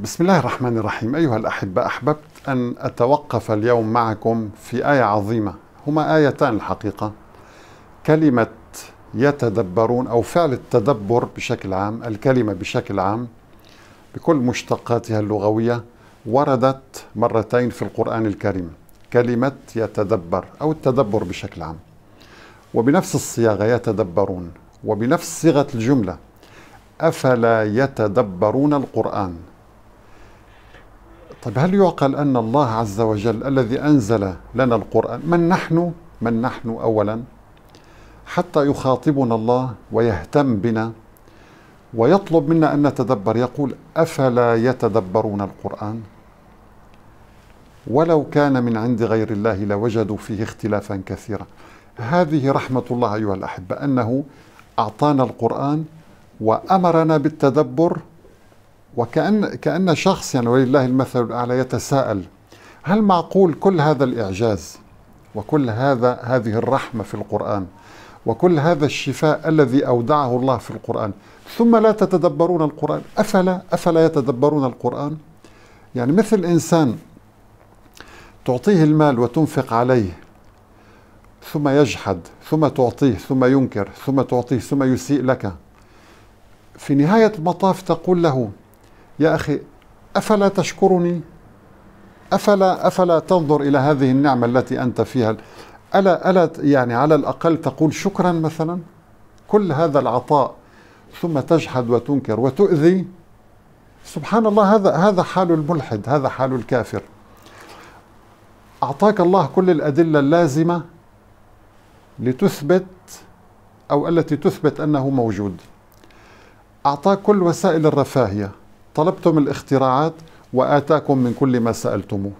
بسم الله الرحمن الرحيم أيها الأحبة أحببت أن أتوقف اليوم معكم في آية عظيمة هما آيتان الحقيقة كلمة يتدبرون أو فعل التدبر بشكل عام الكلمة بشكل عام بكل مشتقاتها اللغوية وردت مرتين في القرآن الكريم كلمة يتدبر أو التدبر بشكل عام وبنفس الصياغة يتدبرون وبنفس صيغة الجملة أفلا يتدبرون القرآن طيب هل يعقل أن الله عز وجل الذي أنزل لنا القرآن من نحن من نحن أولا حتى يخاطبنا الله ويهتم بنا ويطلب منا أن نتدبر يقول أفلا يتدبرون القرآن ولو كان من عند غير الله لوجدوا فيه اختلافا كثيرا هذه رحمة الله أيها الأحبة أنه أعطانا القرآن وأمرنا بالتدبر وكأن كأن شخص يعني ولله المثل الأعلى يتساءل هل معقول كل هذا الإعجاز وكل هذا هذه الرحمة في القرآن وكل هذا الشفاء الذي أودعه الله في القرآن ثم لا تتدبرون القرآن أفلا أفلا يتدبرون القرآن يعني مثل إنسان تعطيه المال وتنفق عليه ثم يجحد ثم تعطيه ثم ينكر ثم تعطيه ثم يسيء لك في نهاية المطاف تقول له يا أخي أفلا تشكرني أفلا أفلا تنظر إلى هذه النعمة التي أنت فيها ألا ألا يعني على الأقل تقول شكرا مثلا كل هذا العطاء ثم تجحد وتنكر وتؤذي سبحان الله هذا هذا حال الملحد هذا حال الكافر أعطاك الله كل الأدلة اللازمة لتثبت أو التي تثبت أنه موجود أعطاك كل وسائل الرفاهية طلبتم الاختراعات وآتاكم من كل ما سألتموه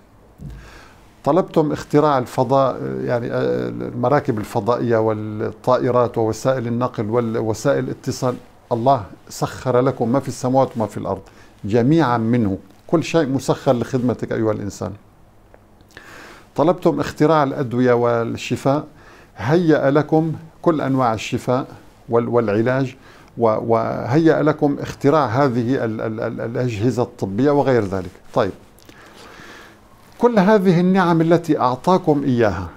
طلبتم اختراع الفضاء يعني آه، المراكب الفضائية والطائرات ووسائل النقل ووسائل الاتصال الله سخر لكم ما في السماوات وما في الأرض جميعا منه كل شيء مسخر لخدمتك أيها الإنسان طلبتم اختراع الأدوية والشفاء هيأ لكم كل أنواع الشفاء والعلاج وهيأ لكم اختراع هذه الأجهزة الطبية وغير ذلك طيب كل هذه النعم التي أعطاكم إياها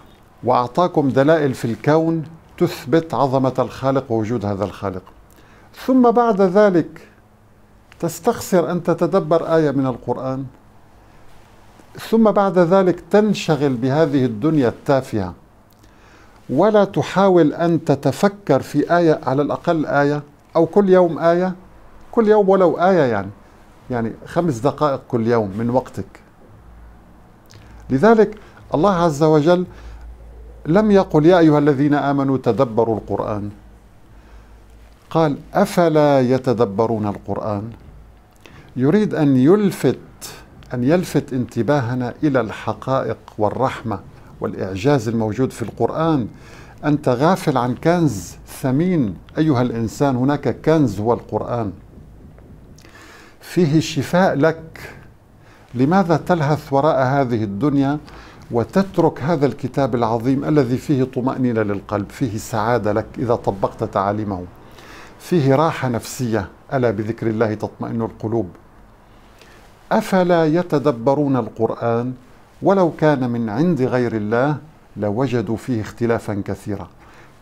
وأعطاكم دلائل في الكون تثبت عظمة الخالق ووجود هذا الخالق ثم بعد ذلك تستخسر أن تتدبر آية من القرآن ثم بعد ذلك تنشغل بهذه الدنيا التافهة ولا تحاول أن تتفكر في آية على الأقل آية أو كل يوم آية كل يوم ولو آية يعني يعني خمس دقائق كل يوم من وقتك لذلك الله عز وجل لم يقل يا أيها الذين آمنوا تدبروا القرآن قال أفلا يتدبرون القرآن يريد أن يلفت أن يلفت انتباهنا إلى الحقائق والرحمة والإعجاز الموجود في القرآن أنت غافل عن كنز ثمين أيها الإنسان هناك كنز هو القرآن فيه شفاء لك لماذا تلهث وراء هذه الدنيا وتترك هذا الكتاب العظيم الذي فيه طمأنينة للقلب فيه سعادة لك إذا طبقت تعاليمه فيه راحة نفسية ألا بذكر الله تطمئن القلوب أفلا يتدبرون القرآن ولو كان من عند غير الله لوجدوا فيه اختلافا كثيرا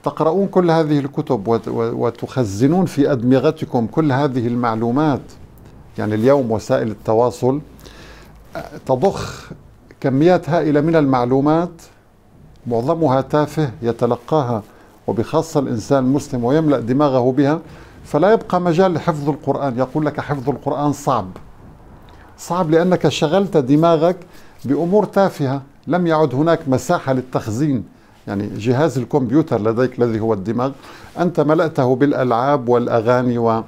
تقرؤون كل هذه الكتب وتخزنون في أدمغتكم كل هذه المعلومات يعني اليوم وسائل التواصل تضخ كميات هائلة من المعلومات معظمها تافه يتلقاها وبخاصة الإنسان المسلم ويملأ دماغه بها فلا يبقى مجال لحفظ القرآن يقول لك حفظ القرآن صعب صعب لأنك شغلت دماغك بأمور تافهة لم يعد هناك مساحة للتخزين يعني جهاز الكمبيوتر لديك الذي هو الدماغ أنت ملأته بالألعاب والأغاني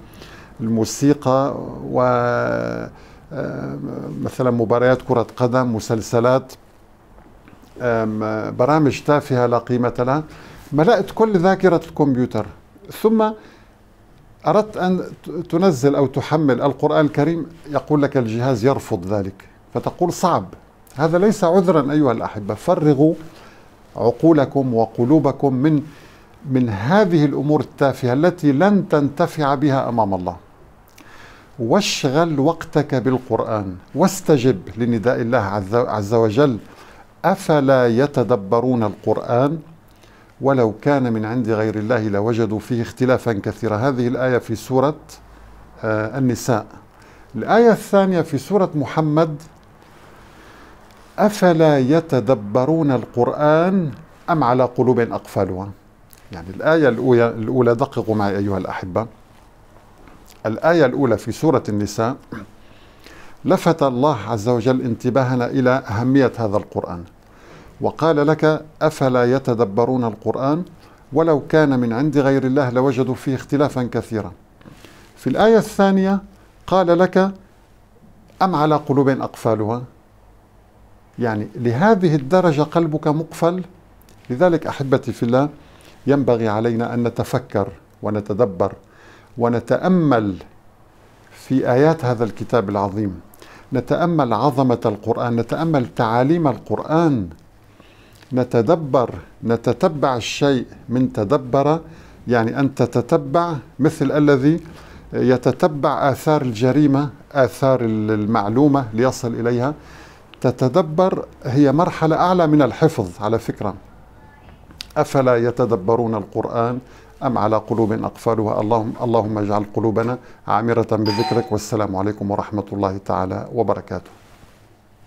والموسيقى و آه، مثلا مباريات كرة قدم مسلسلات برامج تافهة لا قيمة لها ملأت كل ذاكرة الكمبيوتر ثم أردت أن تنزل أو تحمل القرآن الكريم يقول لك الجهاز يرفض ذلك فتقول صعب هذا ليس عذرا أيها الأحبة فرغوا عقولكم وقلوبكم من من هذه الأمور التافهة التي لن تنتفع بها أمام الله واشغل وقتك بالقرآن واستجب لنداء الله عز وجل أفلا يتدبرون القرآن ولو كان من عند غير الله لوجدوا فيه اختلافا كثيرا هذه الآية في سورة آه، النساء الآية الثانية في سورة محمد أفلا يتدبرون القرآن أم على قلوب أقفالها يعني الآية الأولى, دققوا معي أيها الأحبة الآية الأولى في سورة النساء لفت الله عز وجل انتباهنا إلى أهمية هذا القرآن وقال لك أفلا يتدبرون القرآن ولو كان من عند غير الله لوجدوا فيه اختلافا كثيرا في الآية الثانية قال لك أم على قلوب أقفالها يعني لهذه الدرجة قلبك مقفل لذلك أحبتي في الله ينبغي علينا أن نتفكر ونتدبر ونتأمل في آيات هذا الكتاب العظيم نتأمل عظمة القرآن نتأمل تعاليم القرآن نتدبر نتتبع الشيء من تدبر يعني أن تتتبع مثل الذي يتتبع آثار الجريمة آثار المعلومة ليصل إليها تتدبر هي مرحلة أعلى من الحفظ على فكرة أفلا يتدبرون القرآن أم على قلوب أقفالها اللهم اللهم اجعل قلوبنا عامرة بذكرك والسلام عليكم ورحمة الله تعالى وبركاته